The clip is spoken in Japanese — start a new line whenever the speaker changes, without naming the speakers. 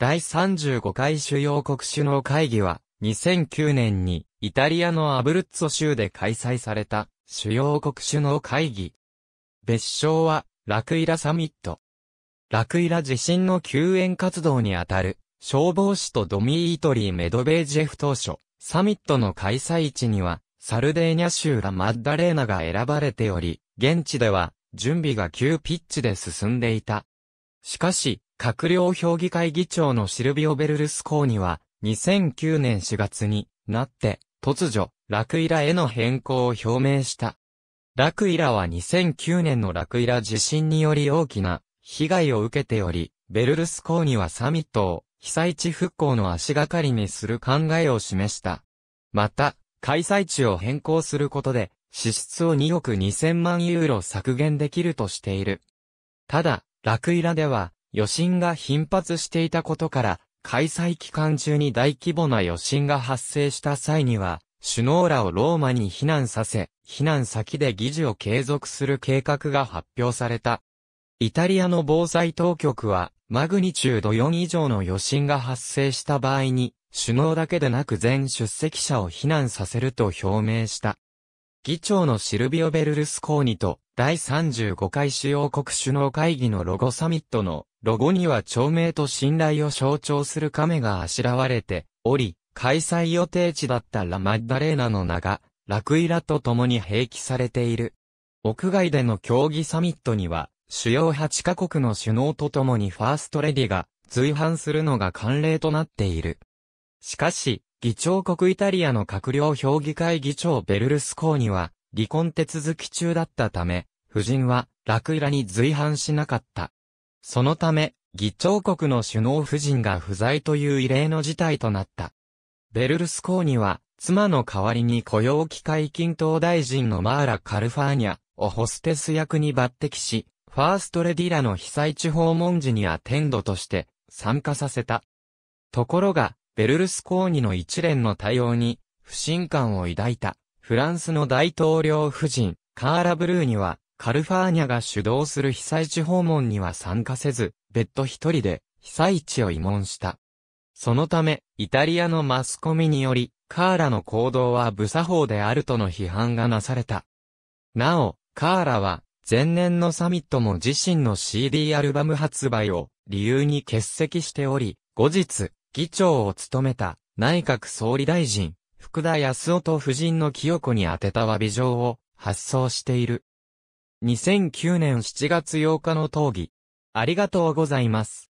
第35回主要国首脳会議は、2009年にイタリアのアブルッツォ州で開催された主要国首脳会議。別称はラクイラサミット。ラクイラ地震の救援活動にあたる消防士とドミートリー・メドベージェフ当初、サミットの開催地にはサルデーニャ州ラ・マッダレーナが選ばれており、現地では準備が急ピッチで進んでいた。しかし、閣僚評議会議長のシルビオ・ベルルスコーニは、2009年4月になって、突如、ラクイラへの変更を表明した。ラクイラは2009年のラクイラ地震により大きな被害を受けており、ベルルスコーニはサミットを被災地復興の足がかりにする考えを示した。また、開催地を変更することで、支出を2億2000万ユーロ削減できるとしている。ただ、ラクイラでは、余震が頻発していたことから、開催期間中に大規模な余震が発生した際には、首脳らをローマに避難させ、避難先で議事を継続する計画が発表された。イタリアの防災当局は、マグニチュード4以上の余震が発生した場合に、首脳だけでなく全出席者を避難させると表明した。議長のシルビオ・ベルルスコーニと第35回主要国首脳会議のロゴサミットのロゴには町名と信頼を象徴する亀があしらわれており、開催予定地だったラマッダレーナの名が、ラクイラと共に併記されている。屋外での競技サミットには、主要8カ国の首脳と共にファーストレディが随伴するのが慣例となっている。しかし、議長国イタリアの閣僚評議会議長ベルルスコーニは、離婚手続き中だったため、夫人は、ラクイラに随伴しなかった。そのため、議長国の首脳夫人が不在という異例の事態となった。ベルルスコーニは、妻の代わりに雇用機会均等大臣のマーラ・カルファーニャをホステス役に抜擢し、ファーストレディラの被災地訪問時にアテンドとして参加させた。ところが、ベルルスコーニの一連の対応に不信感を抱いたフランスの大統領夫人カーラ・ブルーにはカルファーニャが主導する被災地訪問には参加せず、別途一人で被災地を慰問した。そのため、イタリアのマスコミにより、カーラの行動は無作法であるとの批判がなされた。なお、カーラは、前年のサミットも自身の CD アルバム発売を理由に欠席しており、後日、議長を務めた内閣総理大臣、福田康夫と夫人の清子に宛てた詫び状を発送している。2009年7月8日の討議。ありがとうございます。